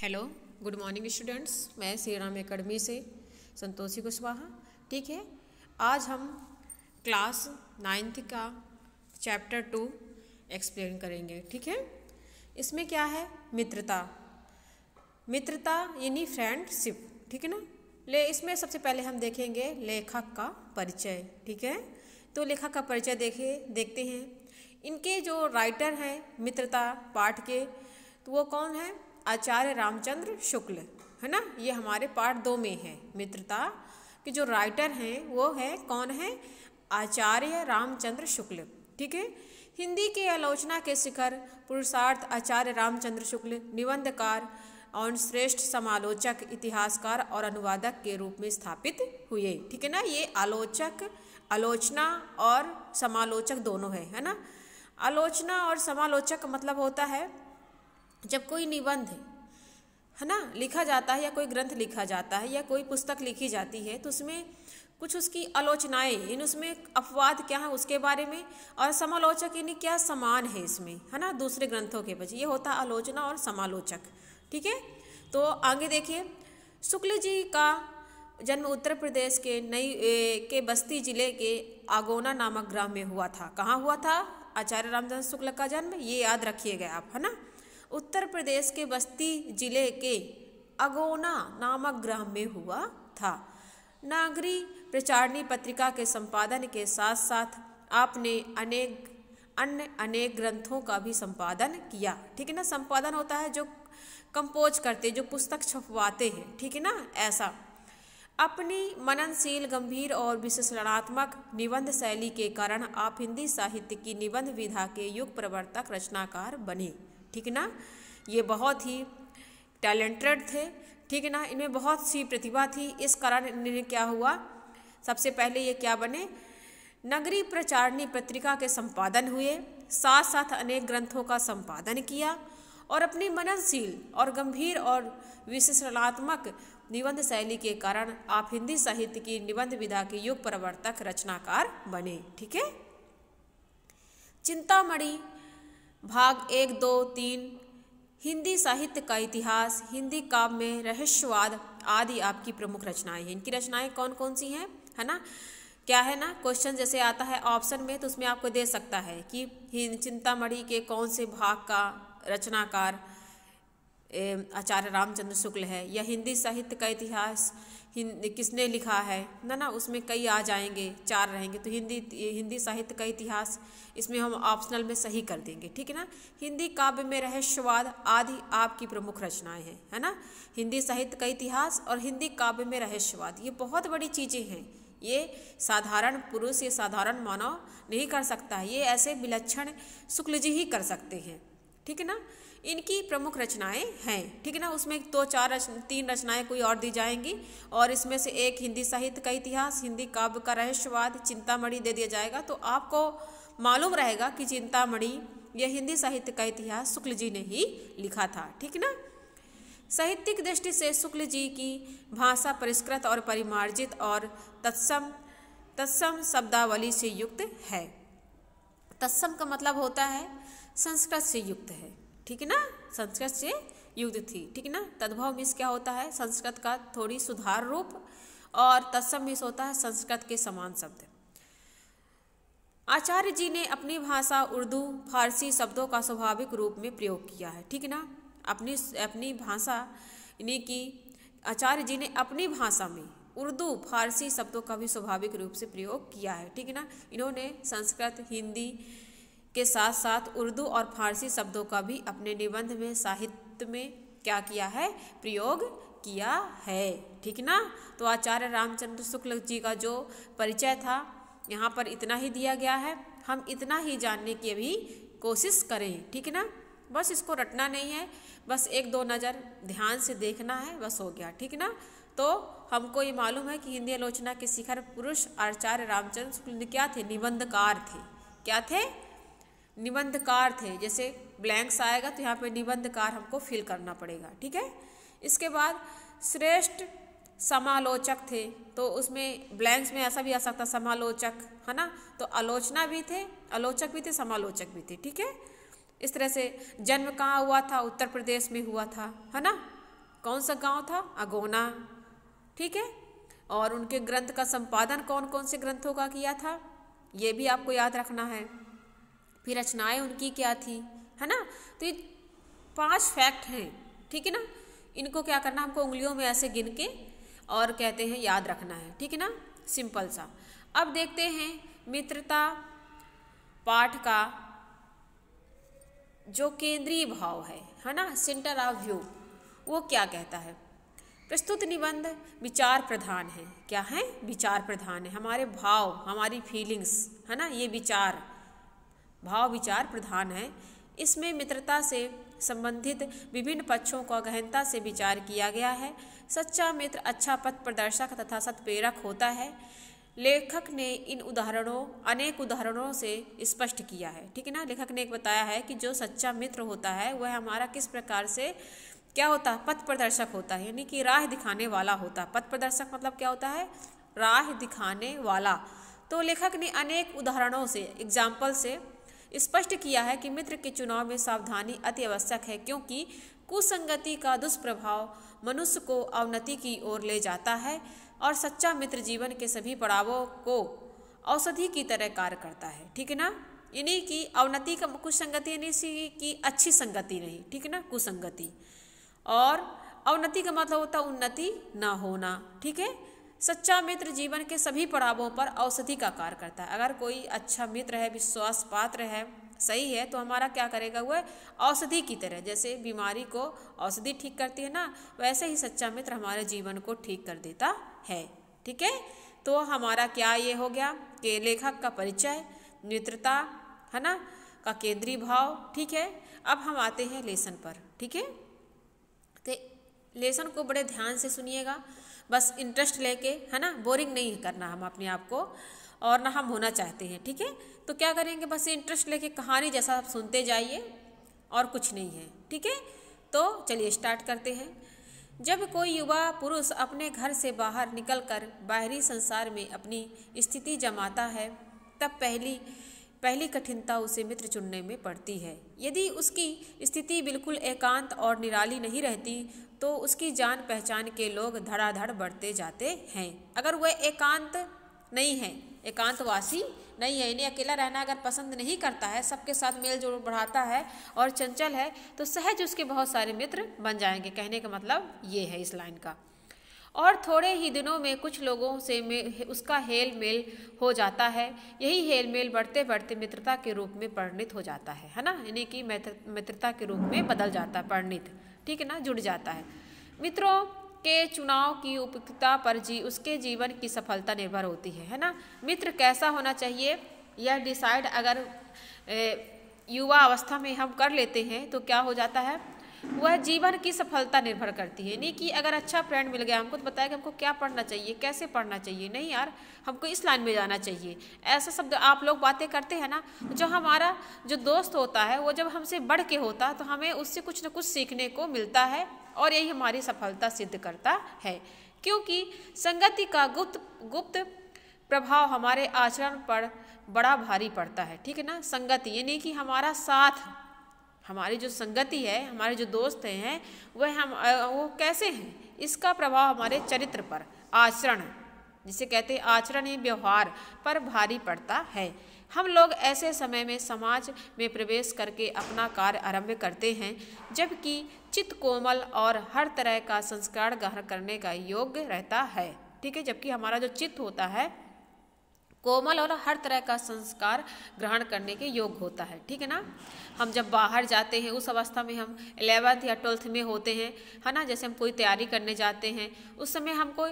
hello good morning students मैं Shri Ram academy से संतोषी कुशवाहा ठीक है आज हम क्लास नाइन्थ का चैप्टर टू एक्सप्लेन करेंगे ठीक है इसमें क्या है मित्रता मित्रता यानी फ्रेंडशिप ठीक है ना ले इसमें सबसे पहले हम देखेंगे लेखक का परिचय ठीक है तो लेखक का परिचय देखे देखते हैं इनके जो राइटर हैं मित्रता पाठ के तो वो कौन है आचार्य रामचंद्र शुक्ल है ना ये हमारे पार्ट दो में है मित्रता के जो राइटर हैं वो है कौन है आचार्य रामचंद्र शुक्ल ठीक है हिंदी के आलोचना के शिखर पुरुषार्थ आचार्य रामचंद्र शुक्ल निबंधकार और श्रेष्ठ समालोचक इतिहासकार और अनुवादक के रूप में स्थापित हुए ठीक है ना ये आलोचक आलोचना और समालोचक दोनों है है ना आलोचना और समालोचक मतलब होता है जब कोई निबंध है ना लिखा जाता है या कोई ग्रंथ लिखा जाता है या कोई पुस्तक लिखी जाती है तो उसमें कुछ उसकी आलोचनाएं इन उसमें अपवाद क्या है उसके बारे में और समालोचक यानी क्या समान है इसमें है ना दूसरे ग्रंथों के बचे ये होता है आलोचना और समालोचक ठीक है तो आगे देखिए शुक्ल जी का जन्म उत्तर प्रदेश के नई के बस्ती जिले के आगोना नामक ग्राम में हुआ था कहाँ हुआ था आचार्य रामचंद्र शुक्ल का जन्म ये याद रखिएगा आप है ना उत्तर प्रदेश के बस्ती जिले के अगोना नामक ग्राम में हुआ था नागरी प्रचारणी पत्रिका के संपादन के साथ साथ आपने अनेक अन्य अनेक ग्रंथों का भी संपादन किया ठीक है ना संपादन होता है जो कंपोज करते जो पुस्तक छपवाते हैं ठीक है ना ऐसा अपनी मननशील गंभीर और विश्लेषणात्मक निबंध शैली के कारण आप हिंदी साहित्य की निबंध विधा के युग प्रवर्तक रचनाकार बने ठीक है ना ये बहुत ही टैलेंटेड थे ठीक है ना इनमें बहुत सी प्रतिभा थी इस कारण इन्हें क्या हुआ सबसे पहले ये क्या बने नगरी प्रचारणी पत्रिका के संपादन हुए साथ साथ अनेक ग्रंथों का संपादन किया और अपनी मननशील और गंभीर और विशेषणात्मक निबंध शैली के कारण आप हिंदी साहित्य की निबंध विधा के युग प्रवर्तक रचनाकार बने ठीक है चिंतामणि भाग एक दो तीन हिंदी साहित्य का इतिहास हिंदी काव्य में रहस्यवाद आदि आपकी प्रमुख रचनाएं हैं इनकी रचनाएं कौन कौन सी हैं है ना क्या है ना क्वेश्चन जैसे आता है ऑप्शन में तो उसमें आपको दे सकता है कि चिंतामढ़ी के कौन से भाग का रचनाकार आचार्य रामचंद्र शुक्ल है या हिंदी साहित्य का इतिहास किसने लिखा है ना ना उसमें कई आ जाएंगे चार रहेंगे तो हिंदी हिंदी साहित्य का इतिहास इसमें हम ऑप्शनल में सही कर देंगे ठीक है ना हिंदी काव्य में रहस्यवाद आदि आपकी प्रमुख रचनाएं हैं है ना हिंदी साहित्य का इतिहास और हिंदी काव्य में रहस्यवाद ये बहुत बड़ी चीज़ें हैं ये साधारण पुरुष या साधारण मानव नहीं कर सकता ये ऐसे विलक्षण शुक्ल जी ही कर सकते हैं ठीक है ना इनकी प्रमुख रचनाएं हैं ठीक है ना उसमें दो तो चार रच, तीन रचनाएं कोई और दी जाएंगी और इसमें से एक हिंदी साहित्य का इतिहास हिंदी काव्य का रहस्यवाद चिंतामणि दे दिया जाएगा तो आपको मालूम रहेगा कि चिंतामणि यह हिंदी साहित्य का इतिहास शुक्ल जी ने ही लिखा था ठीक ना साहित्यिक दृष्टि से शुक्ल जी की भाषा परिष्कृत और परिमार्जित और तत्सम तत्सम शब्दावली से युक्त है तत्सम का मतलब होता है संस्कृत से युक्त है ठीक है ना संस्कृत से युक्त थी ठीक है ना तद्भव मिस क्या होता है संस्कृत का थोड़ी सुधार रूप और तत्सम मिस होता है संस्कृत के समान शब्द आचार्य जी ने अपनी भाषा उर्दू फारसी शब्दों का स्वाभाविक रूप में प्रयोग किया है ठीक है ना अपनी अपनी भाषा यानी कि आचार्य जी ने अपनी भाषा में उर्दू फारसी शब्दों का भी स्वाभाविक रूप से प्रयोग किया है ठीक है ना इन्होंने संस्कृत हिंदी के साथ साथ उर्दू और फारसी शब्दों का भी अपने निबंध में साहित्य में क्या किया है प्रयोग किया है ठीक ना तो आचार्य रामचंद्र शुक्ल जी का जो परिचय था यहाँ पर इतना ही दिया गया है हम इतना ही जानने की भी कोशिश करें ठीक ना बस इसको रटना नहीं है बस एक दो नज़र ध्यान से देखना है बस हो गया ठीक ना तो हमको ये मालूम है कि हिंदी आलोचना के शिखर पुरुष आचार्य रामचंद्र शुक्ल क्या थे निबंधकार थे क्या थे निबंधकार थे जैसे ब्लैंक्स आएगा तो यहाँ पे निबंधकार हमको फिल करना पड़ेगा ठीक है इसके बाद श्रेष्ठ समालोचक थे तो उसमें ब्लैंक्स में ऐसा भी आ सकता समालोचक है ना तो आलोचना भी थे आलोचक भी थे समालोचक भी थे ठीक है इस तरह से जन्म कहाँ हुआ था उत्तर प्रदेश में हुआ था है ना कौन सा गांव था अगोना ठीक है और उनके ग्रंथ का संपादन कौन कौन से ग्रंथों का किया था ये भी आपको याद रखना है फिर रचनाएं उनकी क्या थी है ना तो ये पांच फैक्ट हैं ठीक है ना इनको क्या करना हमको उंगलियों में ऐसे गिन के और कहते हैं याद रखना है ठीक है ना सिंपल सा अब देखते हैं मित्रता पाठ का जो केंद्रीय भाव है है ना सेंटर ऑफ व्यू वो क्या कहता है प्रस्तुत निबंध विचार प्रधान है क्या है विचार प्रधान है हमारे भाव हमारी फीलिंग्स है ना ये विचार भाव विचार प्रधान है इसमें मित्रता से संबंधित विभिन्न पक्षों का गहनता से विचार किया गया है सच्चा मित्र अच्छा पथ प्रदर्शक तथा सत्प्रेरक होता है लेखक ने इन उदाहरणों अनेक उदाहरणों से स्पष्ट किया है ठीक है ना लेखक ने एक बताया है कि जो सच्चा मित्र होता है वह हमारा किस प्रकार से क्या होता है पथ प्रदर्शक होता है यानी कि राह दिखाने वाला होता है पथ प्रदर्शक मतलब क्या होता है राह दिखाने वाला तो लेखक ने अनेक उदाहरणों से एग्जाम्पल से स्पष्ट किया है कि मित्र के चुनाव में सावधानी अति आवश्यक है क्योंकि कुसंगति का दुष्प्रभाव मनुष्य को अवनति की ओर ले जाता है और सच्चा मित्र जीवन के सभी पड़ावों को औषधि की तरह कार्य करता है ठीक है ना यानी कि अवनति का कुसंगति यानी कि अच्छी संगति नहीं ठीक है ना कुसंगति और अवनति का मतलब होता है उन्नति ना होना ठीक है सच्चा मित्र जीवन के सभी पड़ावों पर औषधि का कार्य करता है अगर कोई अच्छा मित्र है विश्वास पात्र है सही है तो हमारा क्या करेगा वह औषधि की तरह जैसे बीमारी को औषधि ठीक करती है ना वैसे ही सच्चा मित्र हमारे जीवन को ठीक कर देता है ठीक है तो हमारा क्या ये हो गया कि लेखक का परिचय मित्रता है ना का केंद्रीय भाव ठीक है अब हम आते हैं लेसन पर ठीक है तो लेसन को बड़े ध्यान से सुनिएगा बस इंटरेस्ट लेके है ना बोरिंग नहीं करना हम अपने आप को और ना हम होना चाहते हैं ठीक है तो क्या करेंगे बस इंटरेस्ट लेके कहानी जैसा आप सुनते जाइए और कुछ नहीं है ठीक है तो चलिए स्टार्ट करते हैं जब कोई युवा पुरुष अपने घर से बाहर निकलकर बाहरी संसार में अपनी स्थिति जमाता है तब पहली पहली कठिनता उसे मित्र चुनने में पड़ती है यदि उसकी स्थिति बिल्कुल एकांत और निराली नहीं रहती तो उसकी जान पहचान के लोग धड़ाधड़ बढ़ते जाते हैं अगर वह एकांत नहीं है एकांतवासी नहीं है इन्हें अकेला रहना अगर पसंद नहीं करता है सबके साथ मेल जोल बढ़ाता है और चंचल है तो सहज उसके बहुत सारे मित्र बन जाएंगे कहने का मतलब ये है इस लाइन का और थोड़े ही दिनों में कुछ लोगों से उसका हेल मेल हो जाता है यही हेल मेल बढ़ते बढ़ते मित्रता के रूप में परिणित हो जाता है है ना यानी कि मित्रता के रूप में बदल जाता है परिणित ठीक है ना जुड़ जाता है मित्रों के चुनाव की उपयुक्तता पर जी उसके जीवन की सफलता निर्भर होती है है ना मित्र कैसा होना चाहिए यह डिसाइड अगर ए, युवा अवस्था में हम कर लेते हैं तो क्या हो जाता है वह जीवन की सफलता निर्भर करती है यानी कि अगर अच्छा फ्रेंड मिल गया हमको तो बताया कि हमको क्या पढ़ना चाहिए कैसे पढ़ना चाहिए नहीं यार हमको इस लाइन में जाना चाहिए ऐसा शब्द आप लोग बातें करते हैं ना जो हमारा जो दोस्त होता है वो जब हमसे बढ़ के होता तो हमें उससे कुछ ना कुछ सीखने को मिलता है और यही हमारी सफलता सिद्ध करता है क्योंकि संगति का गुप्त गुप्त प्रभाव हमारे आचरण पर बड़ा भारी पड़ता है ठीक है ना संगति यानी कि हमारा साथ हमारी जो संगति है हमारे जो दोस्त हैं वह हम वो कैसे हैं इसका प्रभाव हमारे चरित्र पर आचरण जिसे कहते हैं आचरण ही व्यवहार पर भारी पड़ता है हम लोग ऐसे समय में समाज में प्रवेश करके अपना कार्य आरंभ करते हैं जबकि चित्त कोमल और हर तरह का संस्कार ग्रहण करने का योग्य रहता है ठीक है जबकि हमारा जो चित्त होता है कोमल और हर तरह का संस्कार ग्रहण करने के योग होता है ठीक है ना हम जब बाहर जाते हैं उस अवस्था में हम एलेवेंथ या ट्वेल्थ में होते हैं है ना जैसे हम कोई तैयारी करने जाते हैं उस समय हमको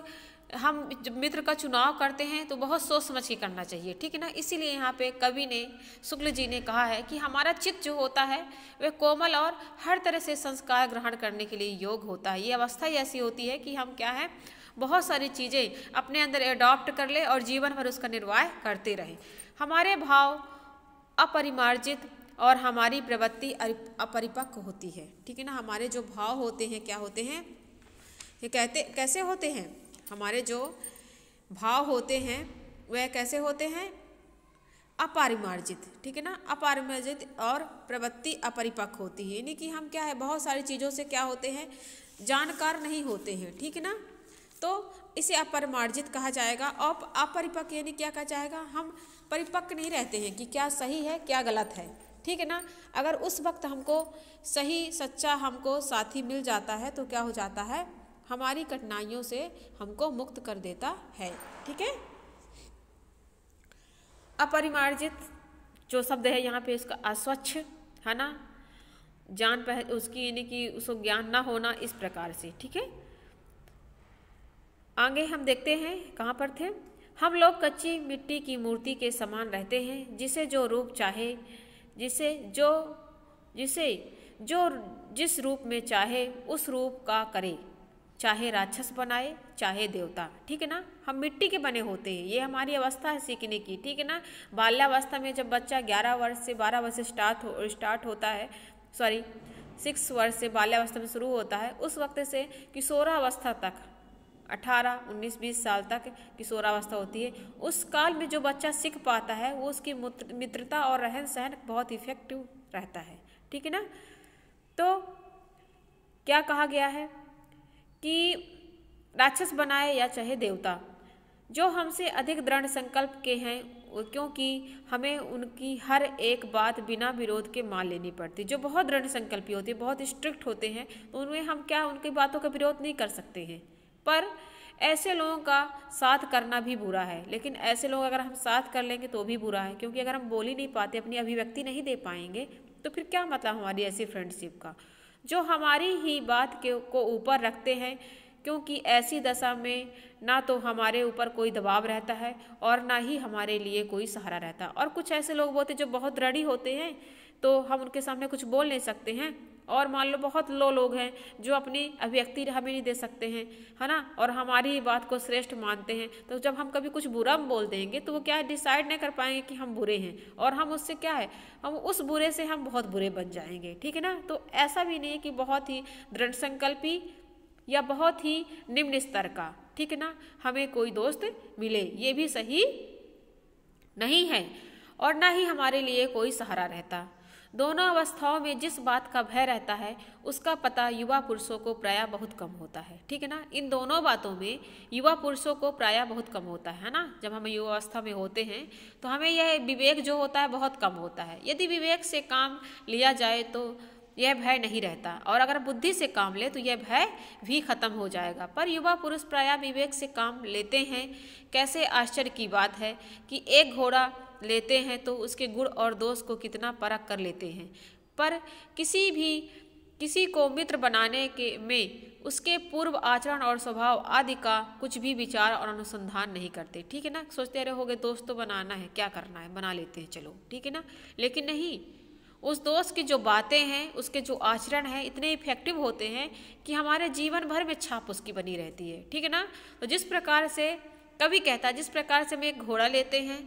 हम जब मित्र का चुनाव करते हैं तो बहुत सोच समझ के करना चाहिए ठीक है ना इसीलिए यहाँ पे कवि ने शुक्ल जी ने कहा है कि हमारा चित्त जो होता है वह कोमल और हर तरह से संस्कार ग्रहण करने के लिए योग होता है ये अवस्था ऐसी होती है कि हम क्या है बहुत सारी चीज़ें अपने अंदर एडॉप्ट कर ले और जीवन भर उसका निर्वाह करते रहें हमारे भाव अपरिमार्जित और हमारी प्रवृत्ति अपरिपक्व होती है ठीक है ना हमारे जो भाव होते हैं क्या होते हैं ये कहते कैसे होते हैं हमारे जो भाव होते हैं वह कैसे होते हैं अपारिमार्जित ठीक है ना अपारिमार्जित और प्रवृत्ति अपरिपक्व होती है यानी कि हम क्या है बहुत सारी चीज़ों से क्या होते हैं जानकार नहीं होते हैं ठीक है ना तो इसे अपरिमार्जित कहा जाएगा और अपरिपक्व यानी क्या कहा जाएगा हम परिपक्व नहीं रहते हैं कि क्या सही है क्या गलत है ठीक है ना अगर उस वक्त हमको सही सच्चा हमको साथी मिल जाता है तो क्या हो जाता है हमारी कठिनाइयों से हमको मुक्त कर देता है ठीक है अपरिमार्जित जो शब्द है यहाँ पे इसका अस्वच्छ है ना जान पह उसकी यानी कि उसको ज्ञान ना होना इस प्रकार से ठीक है आगे हम देखते हैं कहाँ पर थे हम लोग कच्ची मिट्टी की मूर्ति के समान रहते हैं जिसे जो रूप चाहे जिसे जो जिसे जो जिस रूप में चाहे उस रूप का करे चाहे राक्षस बनाए चाहे देवता ठीक है ना हम मिट्टी के बने होते हैं ये हमारी अवस्था है सीखने की ठीक है ना बाल्यावस्था में जब बच्चा 11 वर्ष से 12 वर्ष से स्टार्ट हो स्टार्ट होता है सॉरी सिक्स वर्ष से बाल्यावस्था में शुरू होता है उस वक्त से किशोरावस्था तक अठारह उन्नीस बीस साल तक किशोरावस्था होती है उस काल में जो बच्चा सीख पाता है वो उसकी मित्रता और रहन सहन बहुत इफेक्टिव रहता है ठीक है ना तो क्या कहा गया है कि राक्षस बनाए या चाहे देवता जो हमसे अधिक दृढ़ संकल्प के हैं क्योंकि हमें उनकी हर एक बात बिना विरोध के मान लेनी पड़ती जो बहुत दृढ़ संकल्पी होते हैं बहुत स्ट्रिक्ट होते हैं तो उनमें हम क्या उनकी बातों का विरोध नहीं कर सकते हैं पर ऐसे लोगों का साथ करना भी बुरा है लेकिन ऐसे लोग अगर हम साथ कर लेंगे तो भी बुरा है क्योंकि अगर हम बोल ही नहीं पाते अपनी अभिव्यक्ति नहीं दे पाएंगे तो फिर क्या मतलब हमारी ऐसी फ्रेंडशिप का जो हमारी ही बात के को ऊपर रखते हैं क्योंकि ऐसी दशा में ना तो हमारे ऊपर कोई दबाव रहता है और ना ही हमारे लिए कोई सहारा रहता और कुछ ऐसे लोग होते जो बहुत रड़ी होते हैं तो हम उनके सामने कुछ बोल नहीं सकते हैं और मान लो बहुत लो लोग हैं जो अपनी अभिव्यक्ति हमें नहीं दे सकते हैं है ना और हमारी ही बात को श्रेष्ठ मानते हैं तो जब हम कभी कुछ बुरा बोल देंगे तो वो क्या है डिसाइड नहीं कर पाएंगे कि हम बुरे हैं और हम उससे क्या है हम उस बुरे से हम बहुत बुरे बन जाएंगे ठीक है ना तो ऐसा भी नहीं है कि बहुत ही दृढ़ संकल्पी या बहुत ही निम्न स्तर का ठीक है ना हमें कोई दोस्त मिले ये भी सही नहीं है और ना ही हमारे लिए कोई सहारा रहता दोनों अवस्थाओं में जिस बात का भय रहता है उसका पता युवा पुरुषों को प्राय बहुत कम होता है ठीक है ना इन दोनों बातों में युवा पुरुषों को प्राय बहुत कम होता है ना जब हम युवा अवस्था में होते हैं तो हमें यह विवेक जो होता है बहुत कम होता है यदि विवेक से काम लिया जाए तो यह भय नहीं रहता और अगर बुद्धि से काम ले तो यह भय भी खत्म हो जाएगा पर युवा पुरुष प्राय विवेक से काम लेते हैं कैसे आश्चर्य की बात है कि एक घोड़ा लेते हैं तो उसके गुण और दोष को कितना परख कर लेते हैं पर किसी भी किसी को मित्र बनाने के में उसके पूर्व आचरण और स्वभाव आदि का कुछ भी विचार और अनुसंधान नहीं करते ठीक है ना सोचते अरे हो गए दोस्त तो बनाना है क्या करना है बना लेते हैं चलो ठीक है ना लेकिन नहीं उस दोस्त की जो बातें हैं उसके जो आचरण हैं इतने इफेक्टिव होते हैं कि हमारे जीवन भर में छाप उसकी बनी रहती है ठीक है ना तो जिस प्रकार से कभी कहता जिस प्रकार से हम एक घोड़ा लेते हैं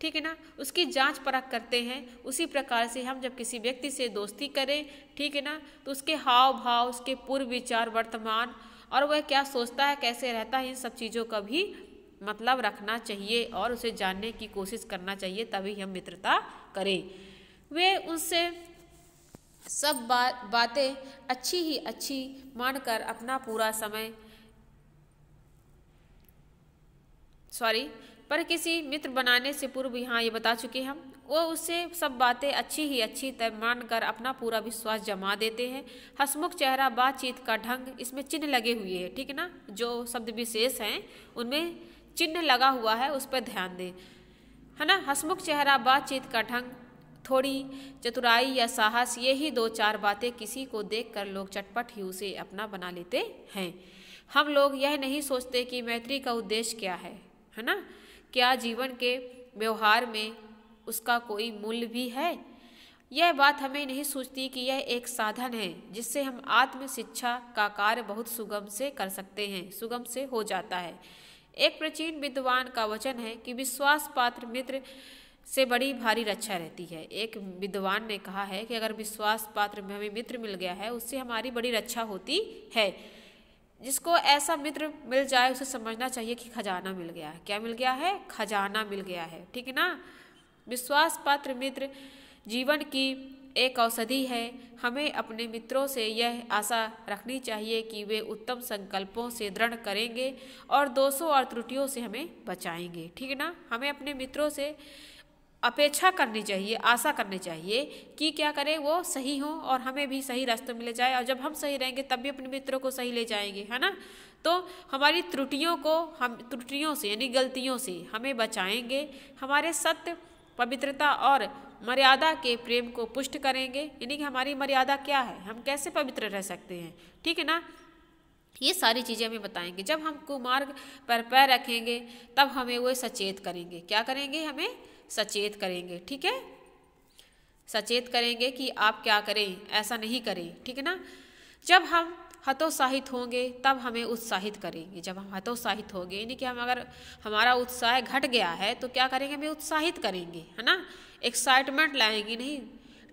ठीक है ना उसकी जांच परख करते हैं उसी प्रकार से हम जब किसी व्यक्ति से दोस्ती करें ठीक है ना तो उसके हाव भाव उसके पूर्व विचार वर्तमान और वह क्या सोचता है कैसे रहता है इन सब चीज़ों का भी मतलब रखना चाहिए और उसे जानने की कोशिश करना चाहिए तभी हम मित्रता करें वे उनसे सब बात बातें अच्छी ही अच्छी मानकर अपना पूरा समय सॉरी पर किसी मित्र बनाने से पूर्व यहाँ ये बता चुके हम वो उससे सब बातें अच्छी ही अच्छी तय मान कर अपना पूरा विश्वास जमा देते हैं हसमुख चेहरा बातचीत का ढंग इसमें चिन्ह लगे हुए हैं ठीक है ना जो शब्द विशेष हैं उनमें चिन्ह लगा हुआ है उस पर ध्यान दें है ना हसमुख चेहरा बातचीत का ढंग थोड़ी चतुराई या साहस ये ही दो चार बातें किसी को कर लोग चटपट ही उसे अपना बना लेते हैं हम लोग यह नहीं सोचते कि मैत्री का उद्देश्य क्या है है ना क्या जीवन के व्यवहार में उसका कोई मूल्य भी है यह बात हमें नहीं सोचती कि यह एक साधन है जिससे हम आत्म शिक्षा का कार्य बहुत सुगम से कर सकते हैं सुगम से हो जाता है एक प्राचीन विद्वान का वचन है कि विश्वास पात्र मित्र से बड़ी भारी रक्षा रहती है एक विद्वान ने कहा है कि अगर विश्वास पात्र में हमें मित्र मिल गया है उससे हमारी बड़ी रक्षा होती है जिसको ऐसा मित्र मिल जाए उसे समझना चाहिए कि खजाना मिल गया है क्या मिल गया है खजाना मिल गया है ठीक है ना विश्वास पात्र मित्र जीवन की एक औषधि है हमें अपने मित्रों से यह आशा रखनी चाहिए कि वे उत्तम संकल्पों से दृढ़ करेंगे और दोषों और त्रुटियों से हमें बचाएंगे ठीक है ना हमें अपने मित्रों से अपेक्षा करनी चाहिए आशा करनी चाहिए कि क्या करें वो सही हो और हमें भी सही रास्ता मिल जाए और जब हम सही रहेंगे तब भी अपने मित्रों को सही ले जाएंगे है ना तो हमारी त्रुटियों को हम त्रुटियों से यानी गलतियों से हमें बचाएंगे हमारे सत्य पवित्रता और मर्यादा के प्रेम को पुष्ट करेंगे यानी कि हमारी मर्यादा क्या है हम कैसे पवित्र रह सकते हैं ठीक है ना ये सारी चीज़ें हमें बताएंगे जब हम कुमार्ग पर पैर रखेंगे तब हमें वो सचेत करेंगे क्या करेंगे हमें सचेत करेंगे ठीक है सचेत करेंगे कि आप क्या करें ऐसा नहीं करें ठीक है ना जब हम हतोत्साहित होंगे तब हमें उत्साहित करेंगे जब हम हतोत्साहित होंगे यानी कि हम अगर हमारा उत्साह घट गया है तो क्या करेंगे हमें उत्साहित करेंगे है ना एक्साइटमेंट लाएंगे नहीं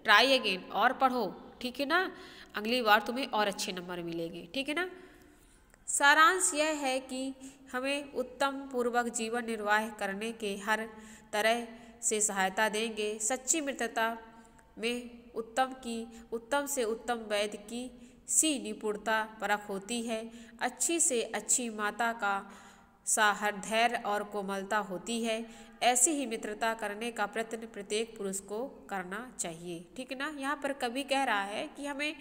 ट्राई अगेन और पढ़ो ठीक है ना अगली बार तुम्हें और अच्छे नंबर मिलेंगे ठीक है ना सारांश यह है कि हमें उत्तम पूर्वक जीवन निर्वाह करने के हर तरह से सहायता देंगे सच्ची मित्रता में उत्तम की उत्तम से उत्तम वैद्य की सी निपुणता परख होती है अच्छी से अच्छी माता का सा हर धैर्य और कोमलता होती है ऐसी ही मित्रता करने का प्रयत्न प्रत्येक पुरुष को करना चाहिए ठीक ना यहाँ पर कवि कह रहा है कि हमें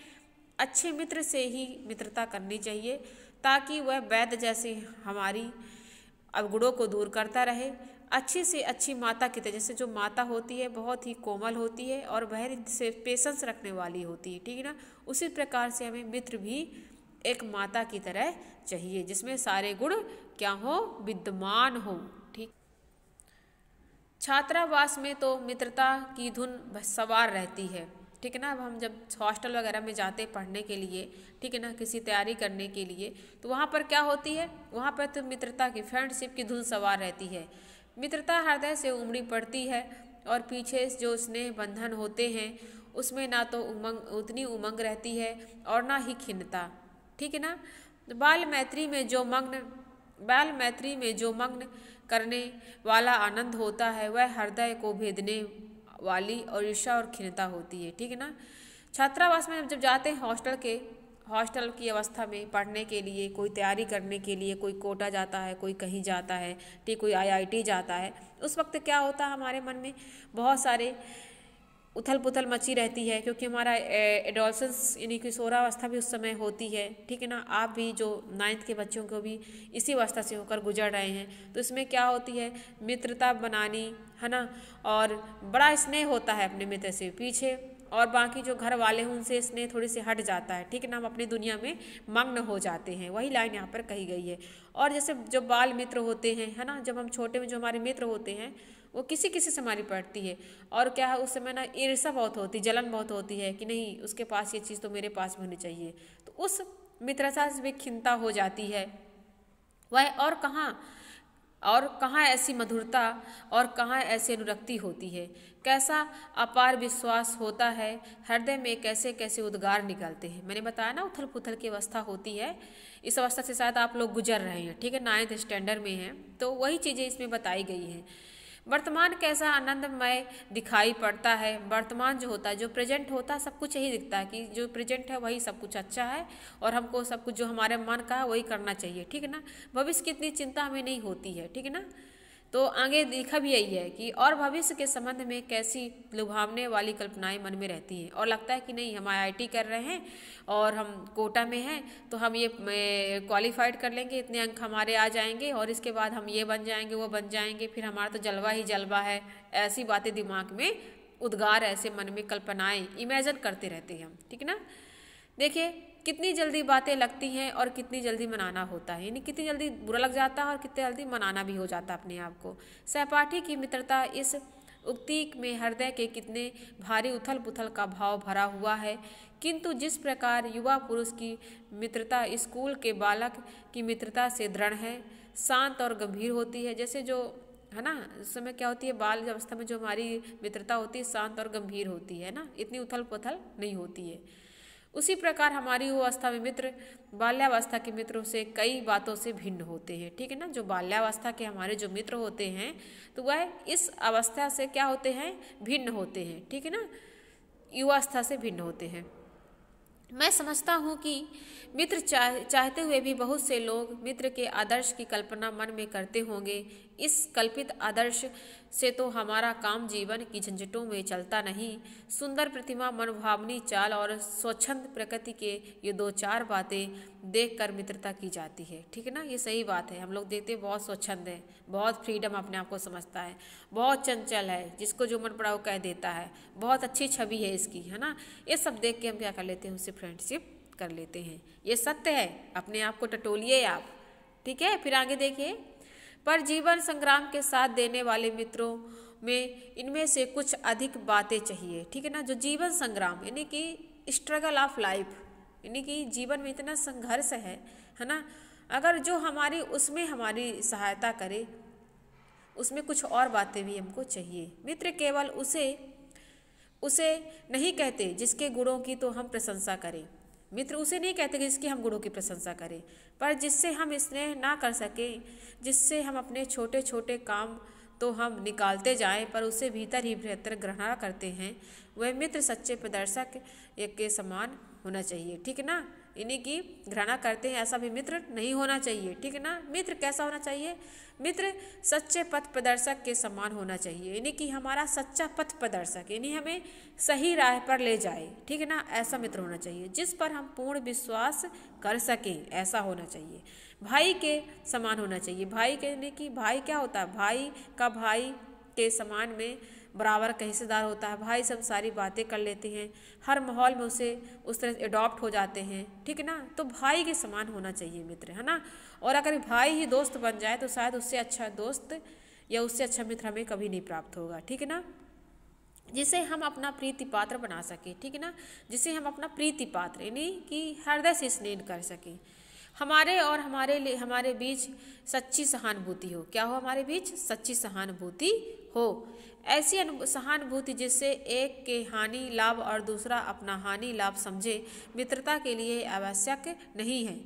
अच्छे मित्र से ही मित्रता करनी चाहिए ताकि वह वैद्य जैसे हमारी अवगुणों को दूर करता रहे अच्छी से अच्छी माता की तरह जैसे जो माता होती है बहुत ही कोमल होती है और वह से पेशेंस रखने वाली होती है ठीक है ना उसी प्रकार से हमें मित्र भी एक माता की तरह चाहिए जिसमें सारे गुण क्या हो विद्यमान हो ठीक छात्रावास में तो मित्रता की धुन सवार रहती है ठीक है ना अब हम जब हॉस्टल वगैरह में जाते हैं पढ़ने के लिए ठीक है ना किसी तैयारी करने के लिए तो वहाँ पर क्या होती है वहाँ पर तो मित्रता की फ्रेंडशिप की धुन सवार रहती है मित्रता हृदय से उमड़ी पड़ती है और पीछे जो उसने बंधन होते हैं उसमें ना तो उमंग उतनी उमंग रहती है और ना ही खिन्नता ठीक है ना तो बाल मैत्री में जो मग्न बाल मैत्री में जो मग्न करने वाला आनंद होता है वह हृदय को भेदने वाली और ईर्षा और खिन्नता होती है ठीक है ना छात्रावास में जब जाते हैं हॉस्टल के हॉस्टल की अवस्था में पढ़ने के लिए कोई तैयारी करने के लिए कोई कोटा जाता है कोई कहीं जाता है ठीक कोई आईआईटी जाता है उस वक्त क्या होता है हमारे मन में बहुत सारे उथल पुथल मची रहती है क्योंकि हमारा एडोलसेंस यानी कि अवस्था भी उस समय होती है ठीक है ना आप भी जो नाइन्थ के बच्चों को भी इसी अवस्था से होकर गुजर रहे हैं तो इसमें क्या होती है मित्रता बनानी है ना और बड़ा स्नेह होता है अपने मित्र से पीछे और बाकी जो घर वाले हैं उनसे इसने थोड़ी सी हट जाता है ठीक है ना हम अपनी दुनिया में मग्न हो जाते हैं वही लाइन यहाँ पर कही गई है और जैसे जो बाल मित्र होते हैं है ना जब हम छोटे में जो हमारे मित्र होते हैं वो किसी किसी से हमारी पड़ती है और क्या है उस समय ना ईर्षा बहुत होती है जलन बहुत होती है कि नहीं उसके पास ये चीज़ तो मेरे पास भी होनी चाहिए तो उस मित्रता से भी खिनता हो जाती है वह और कहाँ और कहाँ ऐसी मधुरता और कहाँ ऐसी अनुरक्ति होती है कैसा अपार विश्वास होता है हृदय में कैसे कैसे उद्गार निकलते हैं मैंने बताया ना उथल पुथल की अवस्था होती है इस अवस्था से शायद आप लोग गुजर रहे हैं ठीक है नाइन्थ स्टैंडर्ड में हैं तो वही चीज़ें इसमें बताई गई हैं वर्तमान कैसा आनंदमय दिखाई पड़ता है वर्तमान जो होता है जो प्रेजेंट होता है सब कुछ यही दिखता है कि जो प्रेजेंट है वही सब कुछ अच्छा है और हमको सब कुछ जो हमारे मन का है वही करना चाहिए ठीक है ना भविष्य की इतनी चिंता हमें नहीं होती है ठीक है ना तो आगे लिखा भी यही है कि और भविष्य के संबंध में कैसी लुभावने वाली कल्पनाएं मन में रहती हैं और लगता है कि नहीं हम आईआईटी कर रहे हैं और हम कोटा में हैं तो हम ये क्वालिफाइड कर लेंगे इतने अंक हमारे आ जाएंगे और इसके बाद हम ये बन जाएंगे वो बन जाएंगे फिर हमारा तो जलवा ही जलवा है ऐसी बातें दिमाग में उद्गार ऐसे मन में कल्पनाएँ इमेजन करते रहते हैं हम ठीक है ना देखिए कितनी जल्दी बातें लगती हैं और कितनी जल्दी मनाना होता है यानी कितनी जल्दी बुरा लग जाता है और कितनी जल्दी मनाना भी हो जाता है अपने आप को सहपाठी की मित्रता इस उक्ति में हृदय के कितने भारी उथल पुथल का भाव भरा हुआ है किंतु जिस प्रकार युवा पुरुष की मित्रता स्कूल के बालक की मित्रता से दृढ़ है शांत और गंभीर होती है जैसे जो है ना उस समय क्या होती है बाल अवस्था में जो हमारी मित्रता होती है शांत और गंभीर होती है ना इतनी उथल पुथल नहीं होती है उसी प्रकार हमारी वो अवस्था में मित्र बाल्यावस्था के मित्रों से कई बातों से भिन्न होते हैं ठीक है ना जो बाल्यावस्था के हमारे जो मित्र होते हैं तो वह इस अवस्था से क्या होते हैं भिन्न होते हैं ठीक है ना युवावस्था से भिन्न होते हैं मैं समझता हूँ कि मित्र चाह चाहते हुए भी बहुत से लोग मित्र के आदर्श की कल्पना मन में करते होंगे इस कल्पित आदर्श से तो हमारा काम जीवन की झंझटों में चलता नहीं सुंदर प्रतिमा मनोभावनी चाल और स्वच्छंद प्रकृति के ये दो चार बातें देखकर मित्रता की जाती है ठीक है ना ये सही बात है हम लोग देखते हैं बहुत स्वच्छंद है बहुत फ्रीडम अपने आप को समझता है बहुत चंचल है जिसको जो मन पड़ा वो कह देता है बहुत अच्छी छवि है इसकी है ना ये सब देख के हम क्या कर लेते हैं उससे फ्रेंडशिप कर लेते हैं ये सत्य है अपने आप को टटोलिए आप ठीक है फिर आगे देखिए पर जीवन संग्राम के साथ देने वाले मित्रों में इनमें से कुछ अधिक बातें चाहिए ठीक है ना जो जीवन संग्राम यानी कि स्ट्रगल ऑफ लाइफ यानी कि जीवन में इतना संघर्ष है है ना अगर जो हमारी उसमें हमारी सहायता करे उसमें कुछ और बातें भी हमको चाहिए मित्र केवल उसे उसे नहीं कहते जिसके गुणों की तो हम प्रशंसा करें मित्र उसे नहीं कहते कि हम गुणों की प्रशंसा करें पर जिससे हम स्नेह ना कर सकें जिससे हम अपने छोटे छोटे काम तो हम निकालते जाएं पर उसे भीतर ही बेहतर ग्रहणा करते हैं वह मित्र सच्चे प्रदर्शक के समान होना चाहिए ठीक ना इन्हीं की घृणा करते हैं ऐसा भी मित्र नहीं होना चाहिए ठीक है ना मित्र कैसा होना चाहिए मित्र सच्चे पथ प्रदर्शक के समान होना चाहिए यानी कि हमारा सच्चा पथ प्रदर्शक यानी हमें सही राह पर ले जाए ठीक है ना ऐसा मित्र होना चाहिए जिस पर हम पूर्ण विश्वास कर सकें ऐसा होना चाहिए भाई के समान होना चाहिए भाई के यानी कि भाई क्या होता है भाई का भाई के समान में बराबर का हिस्सेदार होता है भाई सब सारी बातें कर लेते हैं हर माहौल में उसे उस तरह से अडॉप्ट हो जाते हैं ठीक है ना तो भाई के समान होना चाहिए मित्र है ना और अगर भाई ही दोस्त बन जाए तो शायद उससे अच्छा दोस्त या उससे अच्छा मित्र हमें कभी नहीं प्राप्त होगा ठीक है ना जिसे हम अपना प्रीति पात्र बना सकें ठीक है ना जिसे हम अपना प्रीति पात्र यानी कि हृदय से स्नेह कर सकें हमारे और हमारे लिए हमारे बीच सच्ची सहानुभूति हो क्या हो हमारे बीच सच्ची सहानुभूति हो ऐसी सहानुभूति जिससे एक के हानि लाभ और दूसरा अपना हानि लाभ समझे मित्रता के लिए आवश्यक नहीं है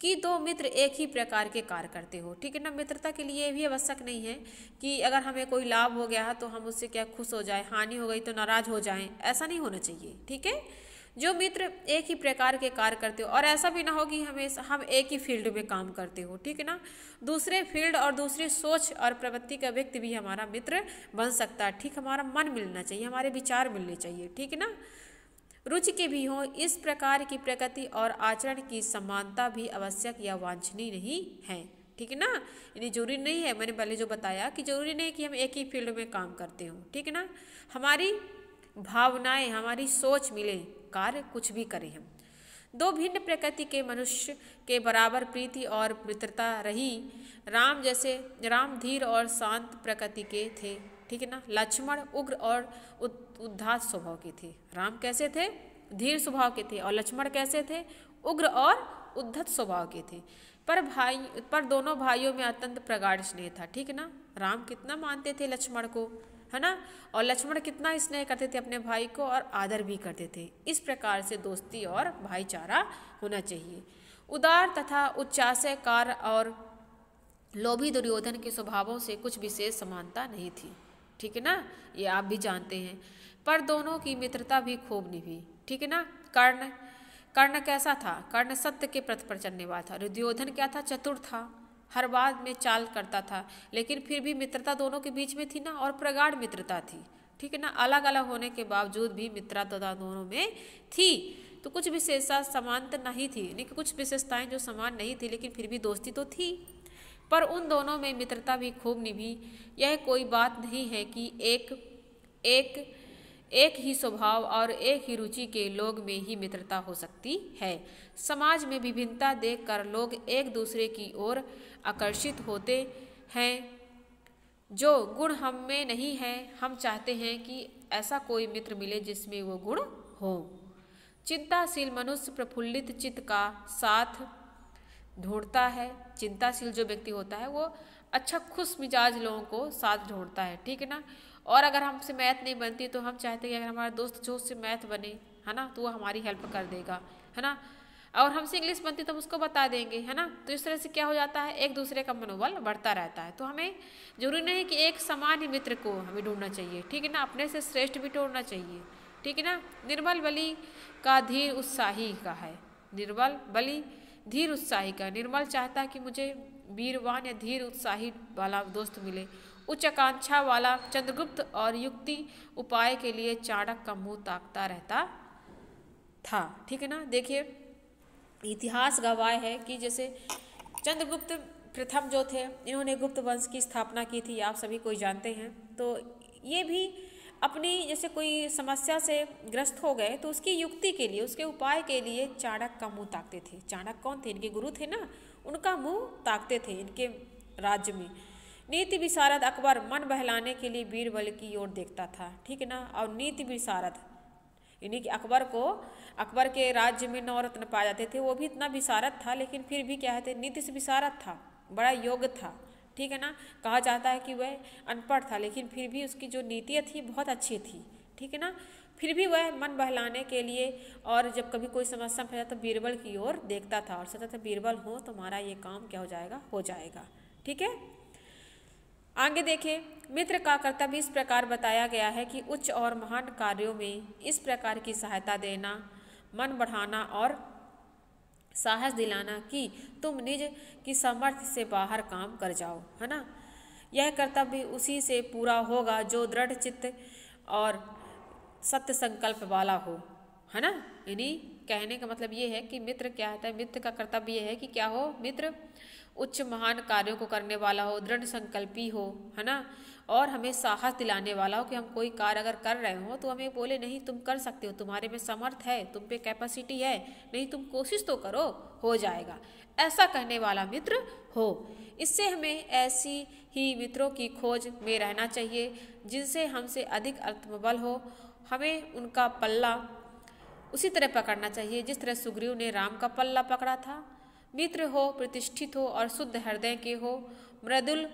कि दो मित्र एक ही प्रकार के कार्य करते हो ठीक है ना मित्रता के लिए भी आवश्यक नहीं है कि अगर हमें कोई लाभ हो गया तो हम उससे क्या खुश हो जाए हानि हो गई तो नाराज हो जाए ऐसा नहीं होना चाहिए ठीक है जो मित्र एक ही प्रकार के कार्य करते हो और ऐसा भी ना हो कि हमेशा हम एक ही फील्ड में काम करते हो ठीक है ना दूसरे फील्ड और दूसरी सोच और प्रवृत्ति का व्यक्ति भी हमारा मित्र बन सकता है ठीक हमारा मन मिलना चाहिए हमारे विचार मिलने चाहिए ठीक है ना रुचि के भी हों इस प्रकार की प्रकृति और आचरण की समानता भी आवश्यक या वांछनीय नहीं है ठीक है ना यानी जरूरी नहीं है मैंने पहले जो बताया कि जरूरी नहीं कि हम एक ही फील्ड में काम करते हों ठीक है ना हमारी भावनाएं हमारी सोच मिले कार्य कुछ भी करें हम दो भिन्न प्रकृति के मनुष्य के बराबर प्रीति और मित्रता रही राम जैसे राम धीर और शांत प्रकृति के थे ठीक है ना लक्ष्मण उग्र और उद्धात स्वभाव की थी राम कैसे थे धीर स्वभाव के थे और लक्ष्मण कैसे थे उग्र और उद्धत स्वभाव के थे पर भाई पर दोनों भाइयों में अत्यंत प्रगाढ़ स्नेह था ठीक है ना राम कितना मानते थे लक्ष्मण को है ना और लक्ष्मण कितना स्नेह करते थे अपने भाई को और आदर भी करते थे इस प्रकार से दोस्ती और भाईचारा होना चाहिए उदार तथा उच्चाशय कार और लोभी दुर्योधन के स्वभावों से कुछ विशेष समानता नहीं थी ठीक है ना ये आप भी जानते हैं पर दोनों की मित्रता भी खूब निभी ठीक है ना कर्ण कर्ण कैसा था कर्ण सत्य के पथ पर चलने वाला था दुर्योधन क्या था चतुर था हर बात में चाल करता था लेकिन फिर भी मित्रता दोनों के बीच में थी ना और प्रगाढ़ मित्रता थी ठीक है ना अलग अलग होने के बावजूद भी मित्रता तो दोनों में थी तो कुछ विशेषता समान तो नहीं थी यानी कि कुछ विशेषताएं जो समान नहीं थी लेकिन फिर भी दोस्ती तो थी पर उन दोनों में मित्रता भी खूब निभी यह कोई बात नहीं है कि एक एक एक ही स्वभाव और एक ही रुचि के लोग में ही मित्रता हो सकती है समाज में विभिन्नता देखकर लोग एक दूसरे की ओर आकर्षित होते हैं जो गुण हम में नहीं है हम चाहते हैं कि ऐसा कोई मित्र मिले जिसमें वो गुण हो चिंताशील मनुष्य प्रफुल्लित चित्त का साथ ढूंढता है चिंताशील जो व्यक्ति होता है वो अच्छा खुश मिजाज लोगों को साथ ढूंढता है ठीक है ना और अगर हमसे मैथ नहीं बनती तो हम चाहते हैं अगर हमारे दोस्त जो उससे मैथ बने है ना तो वो हमारी हेल्प कर देगा है ना और हमसे इंग्लिश बनती तो हम उसको बता देंगे है ना तो इस तरह से क्या हो जाता है एक दूसरे का मनोबल बढ़ता रहता है तो हमें जरूरी नहीं कि एक समान ही मित्र को हमें ढूंढना चाहिए ठीक है ना अपने से श्रेष्ठ भी ढूंढना चाहिए ठीक है ना निर्बल बलि का धीर उत्साही का है निर्बल बलि धीर उत्साही का निर्मल चाहता कि मुझे वीरवान या धीर उत्साही वाला दोस्त मिले उच्च आकांक्षा वाला चंद्रगुप्त और युक्ति उपाय के लिए चाणक का मुंह ताकता रहता था ठीक है ना देखिए इतिहास गवाह है कि जैसे चंद्रगुप्त प्रथम जो थे इन्होंने गुप्त वंश की स्थापना की थी आप सभी कोई जानते हैं तो ये भी अपनी जैसे कोई समस्या से ग्रस्त हो गए तो उसकी युक्ति के लिए उसके उपाय के लिए चाणक का मुंह ताकते थे चाणक कौन थे इनके गुरु थे ना उनका मुंह ताकते थे इनके राज्य में नीति विशारद अकबर मन बहलाने के लिए बीरबल की ओर देखता था ठीक है ना और नीति विशारद यानी कि अकबर को अकबर के राज्य में नौरत्न पाए जाते थे वो भी इतना विशारद था लेकिन फिर भी क्या है नीति से विशारद था बड़ा योग्य था ठीक है ना कहा जाता है कि वह अनपढ़ था लेकिन फिर भी उसकी जो नीतियाँ थी बहुत अच्छी थी ठीक है ना फिर भी वह मन बहलाने के लिए और जब कभी कोई समस्या फैला तो बीरबल की ओर देखता था और सोचा था बीरबल हो तो तुम्हारा ये काम क्या हो जाएगा हो जाएगा ठीक है आगे देखें मित्र का कर्तव्य इस प्रकार बताया गया है कि उच्च और महान कार्यों में इस प्रकार की सहायता देना मन बढ़ाना और साहस दिलाना कि तुम निज की सामर्थ्य से बाहर काम कर जाओ है ना यह कर्तव्य उसी से पूरा होगा जो दृढ़ चित्त और सत्य संकल्प वाला हो है ना यानी कहने का मतलब ये है कि मित्र क्या होता है मित्र का कर्तव्य यह है कि क्या हो मित्र उच्च महान कार्यों को करने वाला हो दृढ़ संकल्पी हो है ना और हमें साहस दिलाने वाला हो कि हम कोई कार्य अगर कर रहे हो तो हमें बोले नहीं तुम कर सकते हो तुम्हारे में समर्थ है तुम पे कैपेसिटी है नहीं तुम कोशिश तो करो हो जाएगा ऐसा कहने वाला मित्र हो इससे हमें ऐसी ही मित्रों की खोज में रहना चाहिए जिनसे हमसे अधिक आत्मबल हो हमें उनका पल्ला उसी तरह पकड़ना चाहिए जिस तरह सुग्रीव ने राम का पल्ला पकड़ा था मित्र हो प्रतिष्ठित हो और शुद्ध हृदय के हो मृदुल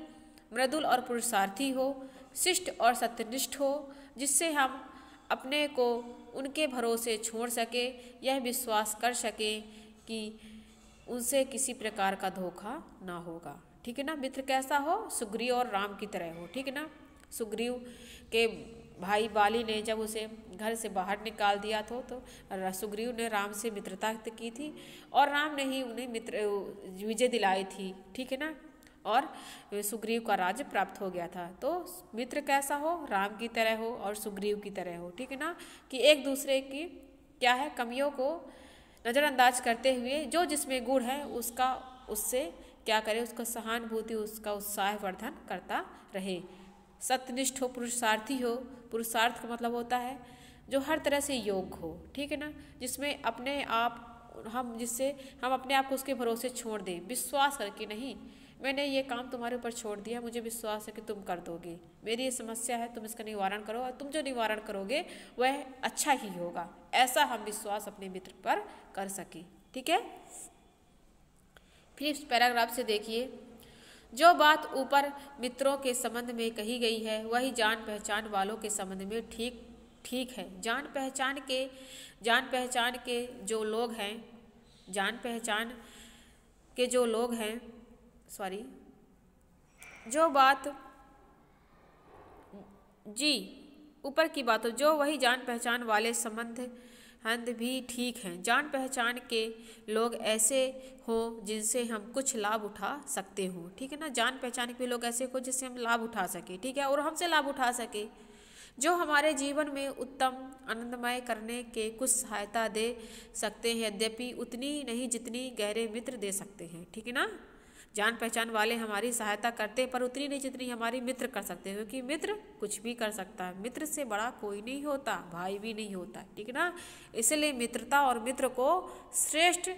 मृदुल और पुरुषार्थी हो शिष्ट और सत्यनिष्ठ हो जिससे हम अपने को उनके भरोसे छोड़ सके यह विश्वास कर सके कि उनसे किसी प्रकार का धोखा ना होगा ठीक है ना मित्र कैसा हो सुग्रीव और राम की तरह हो ठीक है ना सुग्रीव के भाई बाली ने जब उसे घर से बाहर निकाल दिया था तो सुग्रीव ने राम से मित्रता की थी और राम ने ही उन्हें मित्र विजय दिलाई थी ठीक है ना और सुग्रीव का राज्य प्राप्त हो गया था तो मित्र कैसा हो राम की तरह हो और सुग्रीव की तरह हो ठीक है ना कि एक दूसरे की क्या है कमियों को नज़रअंदाज करते हुए जो जिसमें गुड़ है उसका उससे क्या करें उसका सहानुभूति उसका उत्साहवर्धन करता रहे सत्यनिष्ठ हो पुरुषार्थी हो पुरुषार्थ का मतलब होता है जो हर तरह से योग हो ठीक है ना जिसमें अपने आप हम जिससे हम अपने आप को उसके भरोसे छोड़ दें विश्वास करके नहीं मैंने ये काम तुम्हारे ऊपर छोड़ दिया मुझे विश्वास है कि तुम कर दोगे मेरी ये समस्या है तुम इसका निवारण करो और तुम जो निवारण करोगे वह अच्छा ही होगा ऐसा हम विश्वास अपने मित्र पर कर सकें ठीक है फिर इस पैराग्राफ से देखिए जो बात ऊपर मित्रों के संबंध में कही गई है वही जान पहचान वालों के संबंध में ठीक ठीक है जान पहचान के जान पहचान के जो लोग हैं जान पहचान के जो लोग हैं सॉरी जो बात जी ऊपर की बात हो जो वही जान पहचान वाले संबंध हंद भी ठीक हैं जान पहचान के लोग ऐसे हो जिनसे हम कुछ लाभ उठा सकते हो ठीक है ना जान पहचान के लोग ऐसे हो जिससे हम लाभ उठा सके ठीक है और हमसे लाभ उठा सके जो हमारे जीवन में उत्तम आनंदमय करने के कुछ सहायता दे सकते हैं यद्यपि उतनी नहीं जितनी गहरे मित्र दे सकते हैं ठीक है ना जान पहचान वाले हमारी सहायता करते पर उतनी नहीं जितनी हमारी मित्र कर सकते हैं क्योंकि मित्र कुछ भी कर सकता है मित्र से बड़ा कोई नहीं होता भाई भी नहीं होता ठीक ना इसलिए मित्रता और मित्र को श्रेष्ठ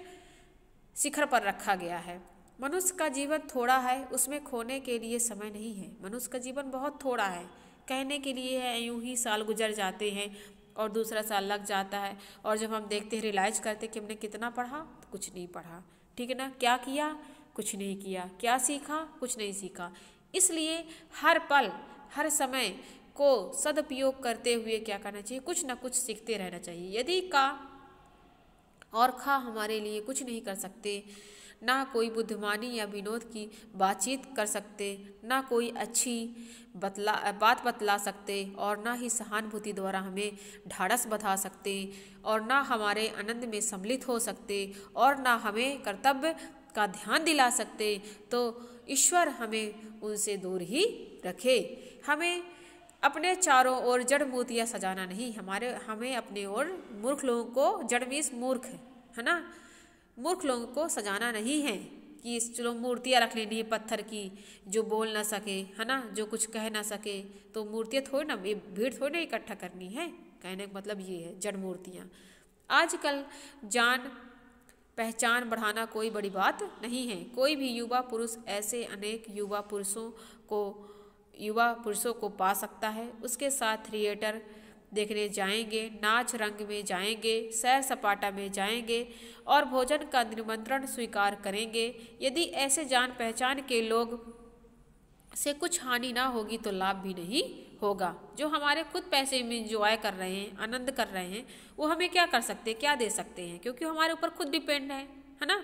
शिखर पर रखा गया है मनुष्य का जीवन थोड़ा है उसमें खोने के लिए समय नहीं है मनुष्य का जीवन बहुत थोड़ा है कहने के लिए है यूं ही साल गुजर जाते हैं और दूसरा साल लग जाता है और जब हम देखते हैं रियलाइज करते कि हमने कितना पढ़ा तो कुछ नहीं पढ़ा ठीक है ना क्या किया कुछ नहीं किया क्या सीखा कुछ नहीं सीखा इसलिए हर पल हर समय को सदुपयोग करते हुए क्या करना चाहिए कुछ ना कुछ सीखते रहना चाहिए यदि का और खा हमारे लिए कुछ नहीं कर सकते ना कोई बुद्धिमानी या विनोद की बातचीत कर सकते ना कोई अच्छी बतला बात बतला सकते और ना ही सहानुभूति द्वारा हमें ढाढ़स बता सकते और ना हमारे आनंद में सम्मिलित हो सकते और ना हमें कर्तव्य का ध्यान दिला सकते तो ईश्वर हमें उनसे दूर ही रखे हमें अपने चारों ओर जड़ मूर्तियाँ सजाना नहीं हमारे हमें अपने ओर मूर्ख लोगों को जड़ मीस मूर्ख है ना मूर्ख लोगों को सजाना नहीं है कि चलो मूर्तियाँ रख लेनी है पत्थर की जो बोल ना सके है ना जो कुछ कह ना सके तो मूर्तियाँ थोड़ी ना भीड़ थोड़ी ना इकट्ठा करनी है कहने का मतलब ये है जड़ मूर्तियाँ आजकल जान पहचान बढ़ाना कोई बड़ी बात नहीं है कोई भी युवा पुरुष ऐसे अनेक युवा पुरुषों को युवा पुरुषों को पा सकता है उसके साथ थिएटर देखने जाएंगे नाच रंग में जाएंगे सैर सपाटा में जाएंगे और भोजन का निमंत्रण स्वीकार करेंगे यदि ऐसे जान पहचान के लोग से कुछ हानि ना होगी तो लाभ भी नहीं होगा जो हमारे खुद पैसे में इंजॉय कर रहे हैं आनंद कर रहे हैं वो हमें क्या कर सकते हैं क्या दे सकते हैं क्योंकि हमारे ऊपर खुद डिपेंड है है ना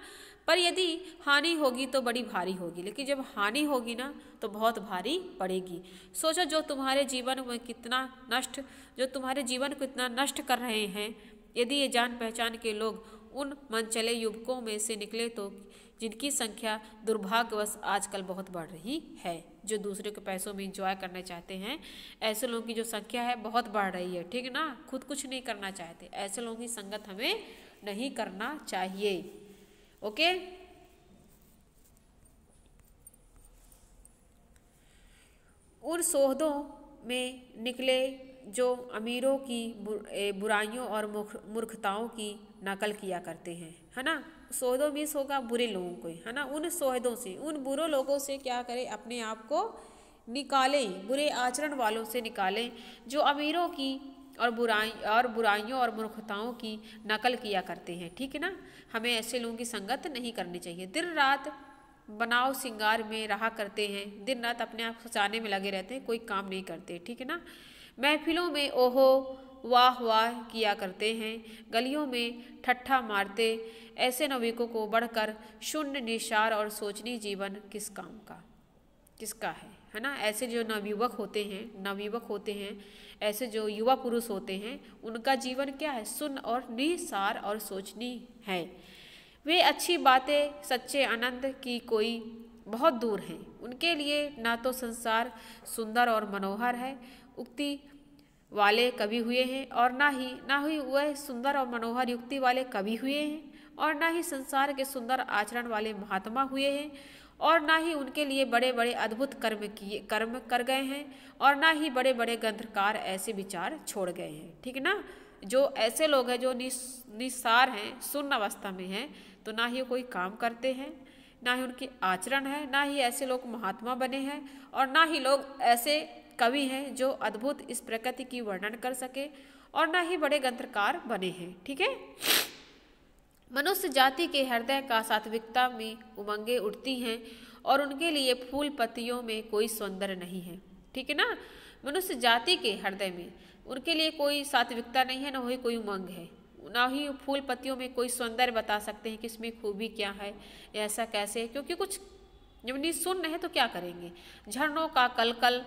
पर यदि हानि होगी तो बड़ी भारी होगी लेकिन जब हानि होगी ना तो बहुत भारी पड़ेगी सोचो जो तुम्हारे जीवन में कितना नष्ट जो तुम्हारे जीवन को इतना नष्ट कर रहे हैं यदि ये जान पहचान के लोग उन मनचले युवकों में से निकले तो जिनकी संख्या दुर्भाग्यवश आजकल बहुत बढ़ रही है जो दूसरे के पैसों में इंजॉय करना चाहते हैं ऐसे लोगों की जो संख्या है बहुत बढ़ रही है ठीक ना खुद कुछ नहीं करना चाहते ऐसे लोगों की संगत हमें नहीं करना चाहिए ओके उन सोहदों में निकले जो अमीरों की बुराइयों और मूर्खताओं की नकल किया करते हैं है ना सोहदो मीन्स होगा बुरे लोगों को है ना उन सोहदों से उन बुरे लोगों से क्या करें अपने आप को निकालें बुरे आचरण वालों से निकालें जो अमीरों की और बुराई और बुराइयों और मूर्खताओं की नकल किया करते हैं ठीक है ना हमें ऐसे लोगों की संगत नहीं करनी चाहिए दिन रात बनाव सिंगार में रहा करते हैं दिन रात अपने आप सचाने में लगे रहते हैं कोई काम नहीं करते ठीक है ना महफिलों में ओहो वाह वाह किया करते हैं गलियों में ठट्ठा मारते ऐसे नविकों को बढ़कर शून्य निशार और सोचनी जीवन किस काम का किसका है है ना ऐसे जो नवयुवक होते हैं नवयुवक होते हैं ऐसे जो युवा पुरुष होते हैं उनका जीवन क्या है सुन और निसार और सोचनी है वे अच्छी बातें सच्चे आनंद की कोई बहुत दूर हैं उनके लिए ना तो संसार सुंदर और मनोहर है उक्ति वाले कभी हुए हैं और ना ही ना ही वह सुंदर और मनोहर युक्ति वाले कभी हुए हैं और ना ही संसार के सुंदर आचरण वाले महात्मा हुए हैं और ना ही उनके लिए बड़े बड़े अद्भुत कर्म किए कर्म कर गए हैं और ना ही बड़े बड़े ग्रंथकार ऐसे विचार छोड़ गए हैं ठीक ना जो ऐसे लोग हैं जो निसार हैं सुन्न अवस्था में हैं तो ना ही कोई काम करते हैं ना ही उनके आचरण है ना ही ऐसे लोग महात्मा बने हैं और ना ही लोग ऐसे कवि हैं जो अद्भुत इस प्रकृति की वर्णन कर सके और ना ही बड़े ग्रंथकार बने हैं ठीक है मनुष्य जाति के हृदय का सात्विकता में उमंगें उठती हैं और उनके लिए फूल पत्तियों में कोई सौंदर्य नहीं है ठीक है ना मनुष्य जाति के हृदय में उनके लिए कोई सात्विकता नहीं है ना वही कोई उमंग है ना ही फूल पत्तियों में कोई सौंदर्य बता सकते हैं कि इसमें खूबी क्या है ऐसा कैसे है क्योंकि कुछ जब सुन रहे तो क्या करेंगे झरनों का कलकल -कल,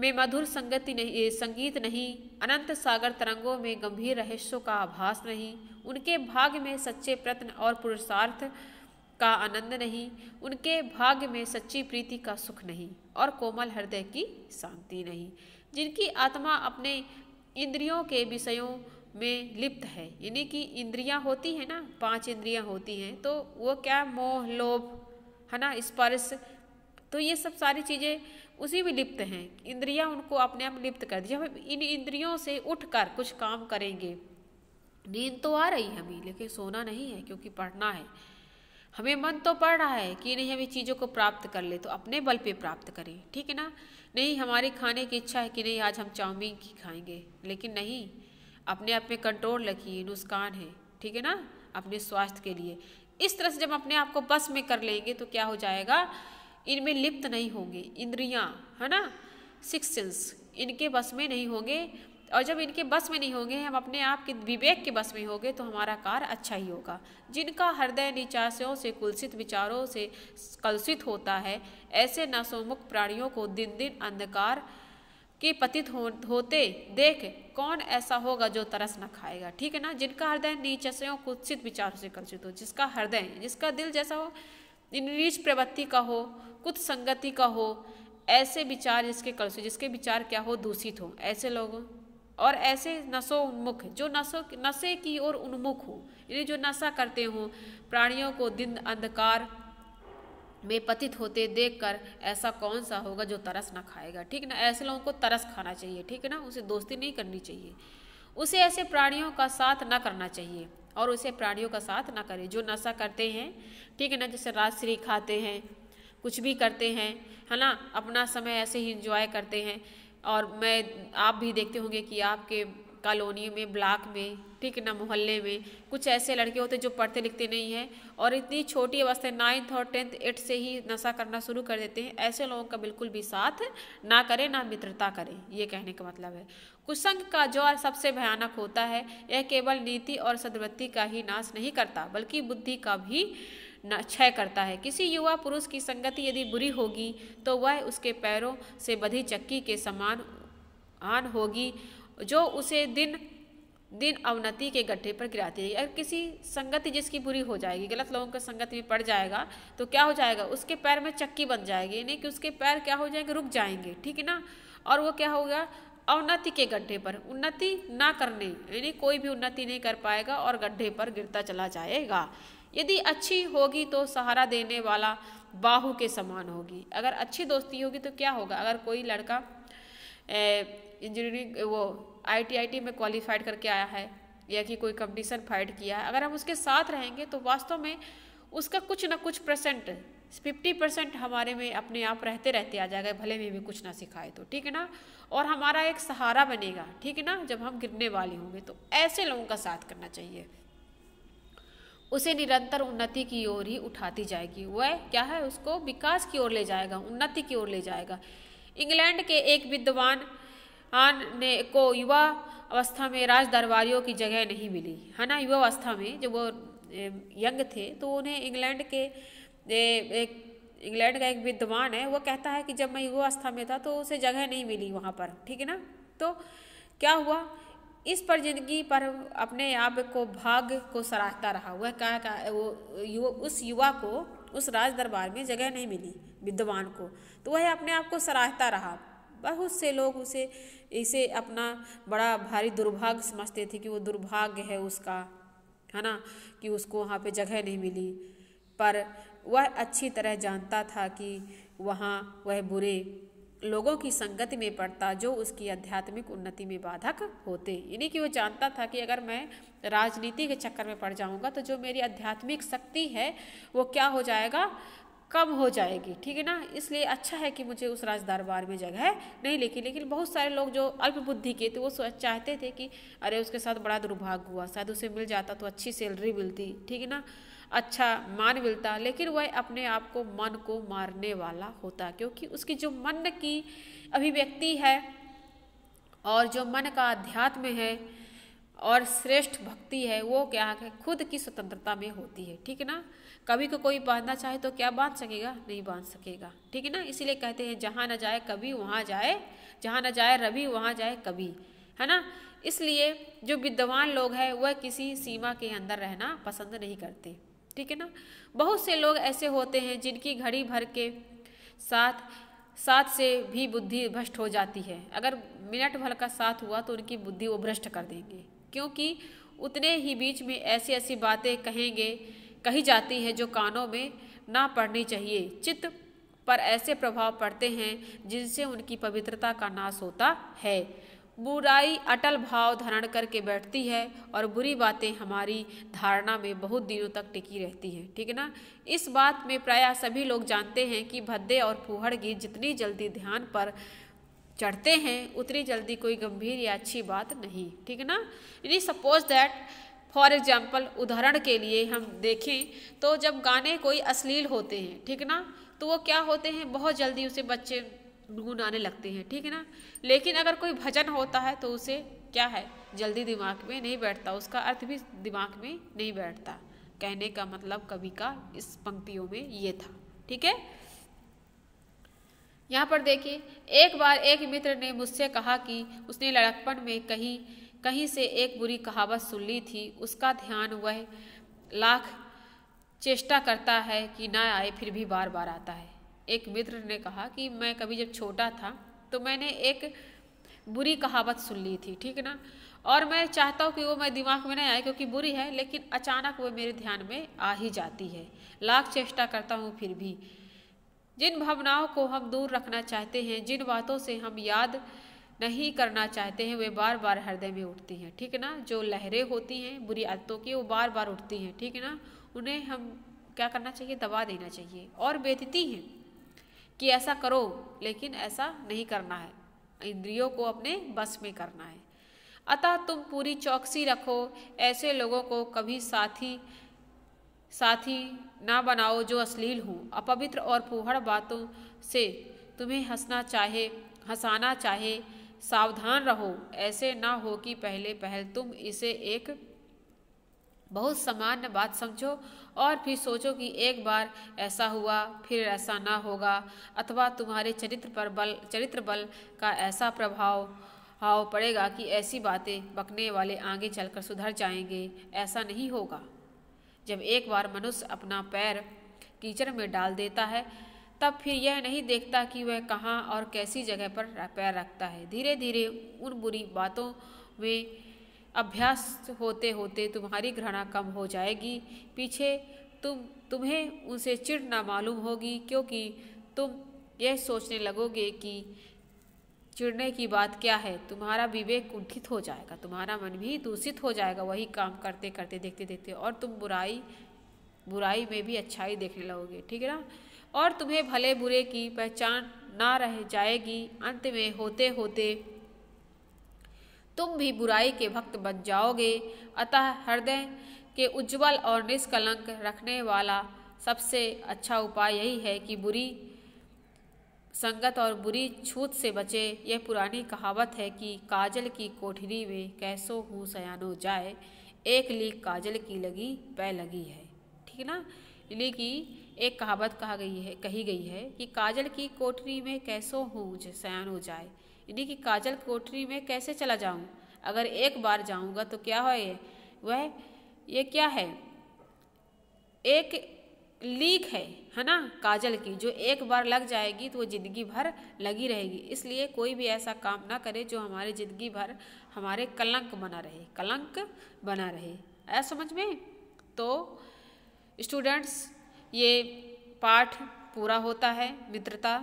में मधुर संगति नहीं संगीत नहीं अनंत सागर तरंगों में गंभीर रहस्यों का आभास नहीं उनके भाग में सच्चे प्रत्न और पुरुषार्थ का आनंद नहीं उनके भाग्य में सच्ची प्रीति का सुख नहीं और कोमल हृदय की शांति नहीं जिनकी आत्मा अपने इंद्रियों के विषयों में लिप्त है यानी कि इंद्रियां होती हैं ना पांच इंद्रियां होती हैं तो वो क्या मोह लोभ है ना स्पर्श तो ये सब सारी चीज़ें उसी में लिप्त हैं इंद्रियां उनको अपने आप लिप्त कर दी जब हम इन इंद्रियों से उठकर कुछ काम करेंगे नींद तो आ रही है हमें लेकिन सोना नहीं है क्योंकि पढ़ना है हमें मन तो पड़ रहा है कि नहीं हमें चीज़ों को प्राप्त कर ले तो अपने बल पे प्राप्त करें ठीक है ना नहीं हमारे खाने की इच्छा है कि नहीं आज हम चाउमीन की खाएंगे लेकिन नहीं अपने आप में कंट्रोल रखिए नुस्कान है ठीक है ना अपने स्वास्थ्य के लिए इस तरह से जब अपने आप को बस में कर लेंगे तो क्या हो जाएगा इनमें लिप्त नहीं होंगे इंद्रियां है ना सिक्स सेंस इनके बस में नहीं होंगे और जब इनके बस में नहीं होंगे हम अपने आप के विवेक के बस में होंगे तो हमारा कार्य अच्छा ही होगा जिनका हृदय निचाशयों से कुलसित विचारों से कलुषित होता है ऐसे नसोमुख प्राणियों को दिन दिन अंधकार के पतित हो, होते देख कौन ऐसा होगा जो तरस न खाएगा ठीक है ना जिनका हृदय नीचस्यों कुत्सित विचारों से कलुषित हो जिसका हृदय जिसका दिल जैसा हो नीच प्रवृत्ति का हो कुछ संगति का हो ऐसे विचार जिसके कल से जिसके विचार क्या हो दूषित हो ऐसे लोग और ऐसे नशो उन्मुख जो नशो नशे की ओर उन्मुख हो यानी जो नशा करते हों प्राणियों को दिन अंधकार में पतित होते देखकर ऐसा कौन सा होगा जो तरस ना खाएगा ठीक ना ऐसे लोगों को तरस खाना चाहिए ठीक है ना उसे दोस्ती नहीं करनी चाहिए उसे ऐसे प्राणियों का साथ ना करना चाहिए और उसे प्राणियों का साथ ना करे जो नशा करते हैं ठीक है ना जैसे राजश्री खाते हैं कुछ भी करते हैं है ना अपना समय ऐसे ही इंजॉय करते हैं और मैं आप भी देखते होंगे कि आपके कॉलोनी में ब्लॉक में ठीक है ना मोहल्ले में कुछ ऐसे लड़के होते जो पढ़ते लिखते नहीं हैं और इतनी छोटी अवस्था नाइन्थ और टेंथ एट्थ से ही नशा करना शुरू कर देते हैं ऐसे लोगों का बिल्कुल भी साथ ना करें ना मित्रता करें ये कहने का मतलब है कुसंग का ज्वर सबसे भयानक होता है यह केवल नीति और सदवृत्ति का ही नाश नहीं करता बल्कि बुद्धि का भी क्षय करता है किसी युवा पुरुष की संगति यदि बुरी होगी तो वह उसके पैरों से बधी चक्की के समान आन होगी जो उसे दिन दिन अवनति के गड्ढे पर गिराती है अगर किसी संगति जिसकी बुरी हो जाएगी गलत लोगों के संगति में पड़ जाएगा तो क्या हो जाएगा उसके पैर में चक्की बन जाएगी यानी कि उसके पैर क्या हो जाएंगे रुक जाएंगे ठीक है ना और वो क्या होगा अवनति के गड्ढे पर उन्नति ना करने यानी कोई भी उन्नति नहीं कर पाएगा और गड्ढे पर गिरता चला जाएगा यदि अच्छी होगी तो सहारा देने वाला बाहू के समान होगी अगर अच्छी दोस्ती होगी तो क्या होगा अगर कोई लड़का इंजीनियरिंग वो आईटीआईटी में क्वालिफाइड करके आया है या कि कोई कंपटीशन फाइट किया है अगर हम उसके साथ रहेंगे तो वास्तव में उसका कुछ ना कुछ परसेंट फिफ्टी परसेंट हमारे में अपने आप रहते रहते आ जाएगा भले में भी कुछ ना सिखाए तो ठीक है ना और हमारा एक सहारा बनेगा ठीक है ना जब हम गिरने वाले होंगे तो ऐसे लोगों का साथ करना चाहिए उसे निरंतर उन्नति की ओर ही उठाती जाएगी वह क्या है उसको विकास की ओर ले जाएगा उन्नति की ओर ले जाएगा इंग्लैंड के एक विद्वान आन ने को युवा अवस्था में राज दरबारियों की जगह नहीं मिली है ना युवा अवस्था में जब वो यंग थे तो उन्हें इंग्लैंड के एक इंग्लैंड का एक विद्वान है वो कहता है कि जब मैं युवा अवस्था में था तो उसे जगह नहीं मिली वहाँ पर ठीक है ना तो क्या हुआ इस पर जिंदगी पर अपने आप को भाग्य को सराहता रहा वह कहा, कहा वो युवा उस युवा को उस राज दरबार में जगह नहीं मिली विद्वान को तो वह अपने आप को सराहता रहा बहुत से लोग उसे इसे अपना बड़ा भारी दुर्भाग्य समझते थे कि वो दुर्भाग्य है उसका है ना कि उसको वहाँ पे जगह नहीं मिली पर वह अच्छी तरह जानता था कि वहाँ वह बुरे लोगों की संगति में पड़ता जो उसकी आध्यात्मिक उन्नति में बाधक होते यानी कि वो जानता था कि अगर मैं राजनीति के चक्कर में पड़ जाऊँगा तो जो मेरी आध्यात्मिक शक्ति है वो क्या हो जाएगा कम हो जाएगी ठीक है ना इसलिए अच्छा है कि मुझे उस राज दरबार में जगह नहीं लेकिन लेकिन बहुत सारे लोग जो अल्प बुद्धि के थे वो चाहते थे कि अरे उसके साथ बड़ा दुर्भाग्य हुआ शायद उसे मिल जाता तो अच्छी सैलरी मिलती ठीक है ना अच्छा मान मिलता लेकिन वह अपने आप को मन को मारने वाला होता क्योंकि उसकी जो मन की अभिव्यक्ति है और जो मन का अध्यात्म है और श्रेष्ठ भक्ति है वो क्या है खुद की स्वतंत्रता में होती है ठीक है ना कभी को कोई बांधना चाहे तो क्या बांध सकेगा नहीं बांध सकेगा ठीक है ना इसीलिए कहते हैं जहाँ ना जाए कभी वहाँ जाए जहाँ ना जाए रवि वहाँ जाए कभी है ना इसलिए जो विद्वान लोग हैं वह किसी सीमा के अंदर रहना पसंद नहीं करते ठीक है ना बहुत से लोग ऐसे होते हैं जिनकी घड़ी भर के साथ साथ से भी बुद्धि भ्रष्ट हो जाती है अगर मिनट भर का साथ हुआ तो उनकी बुद्धि वो भ्रष्ट कर देंगे क्योंकि उतने ही बीच में ऐसी ऐसी बातें कहेंगे कही जाती हैं जो कानों में ना पड़नी चाहिए चित्त पर ऐसे प्रभाव पड़ते हैं जिनसे उनकी पवित्रता का नाश होता है बुराई अटल भाव धारण करके बैठती है और बुरी बातें हमारी धारणा में बहुत दिनों तक टिकी रहती हैं ठीक है ना इस बात में प्रायः सभी लोग जानते हैं कि भद्दे और गीत जितनी जल्दी ध्यान पर चढ़ते हैं उतनी जल्दी कोई गंभीर या अच्छी बात नहीं ठीक है ना यानी सपोज दैट फॉर एग्जाम्पल उदाहरण के लिए हम देखें तो जब गाने कोई अश्लील होते हैं ठीक ना तो वो क्या होते हैं बहुत जल्दी उसे बच्चे गुनगुनाने लगते हैं ठीक है ना लेकिन अगर कोई भजन होता है तो उसे क्या है जल्दी दिमाग में नहीं बैठता उसका अर्थ भी दिमाग में नहीं बैठता कहने का मतलब कवि का इस पंक्तियों में ये था ठीक है यहाँ पर देखिए एक बार एक मित्र ने मुझसे कहा कि उसने लड़कपन में कहीं कहीं से एक बुरी कहावत सुन ली थी उसका ध्यान वह लाख चेष्टा करता है कि ना आए फिर भी बार बार आता है एक मित्र ने कहा कि मैं कभी जब छोटा था तो मैंने एक बुरी कहावत सुन ली थी ठीक है ना और मैं चाहता हूँ कि वो मैं दिमाग में नहीं आए क्योंकि बुरी है लेकिन अचानक वो मेरे ध्यान में आ ही जाती है लाख चेष्टा करता हूँ फिर भी जिन भावनाओं को हम दूर रखना चाहते हैं जिन बातों से हम याद नहीं करना चाहते हैं वे बार बार हृदय में उठती हैं ठीक है ना जो लहरें होती हैं बुरी आदतों की वो बार बार उठती हैं ठीक है ना उन्हें हम क्या करना चाहिए दबा देना चाहिए और बेतती हैं कि ऐसा करो लेकिन ऐसा नहीं करना है इंद्रियों को अपने बस में करना है अतः तुम पूरी चौकसी रखो ऐसे लोगों को कभी साथी साथी ना बनाओ जो अश्लील हों अपवित्र और फूहड़ बातों से तुम्हें हंसना चाहे हंसाना चाहे सावधान रहो ऐसे ना हो कि पहले पहल तुम इसे एक बहुत सामान्य बात समझो और फिर सोचो कि एक बार ऐसा हुआ फिर ऐसा ना होगा अथवा तुम्हारे चरित्र पर बल चरित्र बल का ऐसा प्रभाव हाव पड़ेगा कि ऐसी बातें बकने वाले आगे चलकर सुधर जाएंगे ऐसा नहीं होगा जब एक बार मनुष्य अपना पैर कीचड़ में डाल देता है तब फिर यह नहीं देखता कि वह कहाँ और कैसी जगह पर पैर रखता है धीरे धीरे उन बुरी बातों में अभ्यास होते होते तुम्हारी घृणा कम हो जाएगी पीछे तुम तुम्हें उनसे चिड़ ना मालूम होगी क्योंकि तुम यह सोचने लगोगे कि चिड़ने की बात क्या है तुम्हारा विवेक कुंठित हो जाएगा तुम्हारा मन भी दूषित हो जाएगा वही काम करते करते देखते देखते और तुम बुराई बुराई में भी अच्छाई देखने लगोगे ठीक है ना और तुम्हें भले बुरे की पहचान ना रह जाएगी अंत में होते होते तुम भी बुराई के भक्त बन जाओगे अतः हृदय के उज्जवल और निष्कलंक रखने वाला सबसे अच्छा उपाय यही है कि बुरी संगत और बुरी छूत से बचे यह पुरानी कहावत है कि काजल की कोठरी में कैसो हूँ सयानो जाए एक लीक काजल की लगी पै लगी है ठीक ना इन्हीं की एक कहावत कहा गई है कही गई है कि काजल की कोठरी में कैसो हूँ सयानो जाए यानी कि काजल कोठरी में कैसे चला जाऊँ अगर एक बार जाऊँगा तो क्या हो ये वह ये क्या है एक लीक है है ना काजल की जो एक बार लग जाएगी तो वो ज़िंदगी भर लगी रहेगी इसलिए कोई भी ऐसा काम ना करे जो हमारे ज़िंदगी भर हमारे कलंक बना रहे कलंक बना रहे ऐसा समझ में तो स्टूडेंट्स ये पाठ पूरा होता है मित्रता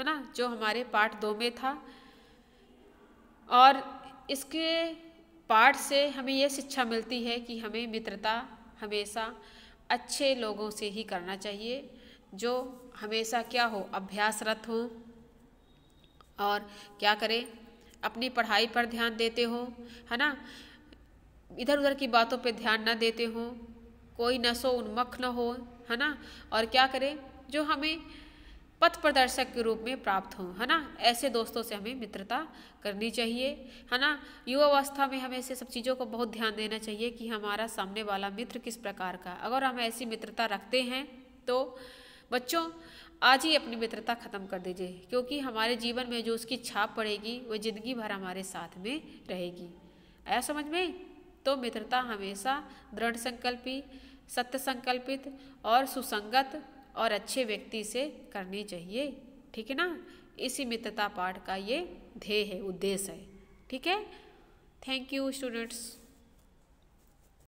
है ना जो हमारे पार्ट दो में था और इसके पाठ से हमें यह शिक्षा मिलती है कि हमें मित्रता हमेशा अच्छे लोगों से ही करना चाहिए जो हमेशा क्या हो अभ्यासरत हो और क्या करें अपनी पढ़ाई पर ध्यान देते हो है ना इधर उधर की बातों पे ध्यान ना देते हो कोई नशो उन्मख न हो है ना और क्या करें जो हमें पथ प्रदर्शक के रूप में प्राप्त हों है ना ऐसे दोस्तों से हमें मित्रता करनी चाहिए है ना युवावस्था में हमें ऐसे सब चीज़ों को बहुत ध्यान देना चाहिए कि हमारा सामने वाला मित्र किस प्रकार का अगर हम ऐसी मित्रता रखते हैं तो बच्चों आज ही अपनी मित्रता ख़त्म कर दीजिए क्योंकि हमारे जीवन में जो उसकी छाप पड़ेगी वह ज़िंदगी भर हमारे साथ में रहेगी आया समझ में तो मित्रता हमेशा दृढ़ संकल्पी सत्य संकल्पित और सुसंगत और अच्छे व्यक्ति से करनी चाहिए ठीक है ना इसी मित्रता पाठ का ये ध्येय है उद्देश्य है ठीक है थैंक यू स्टूडेंट्स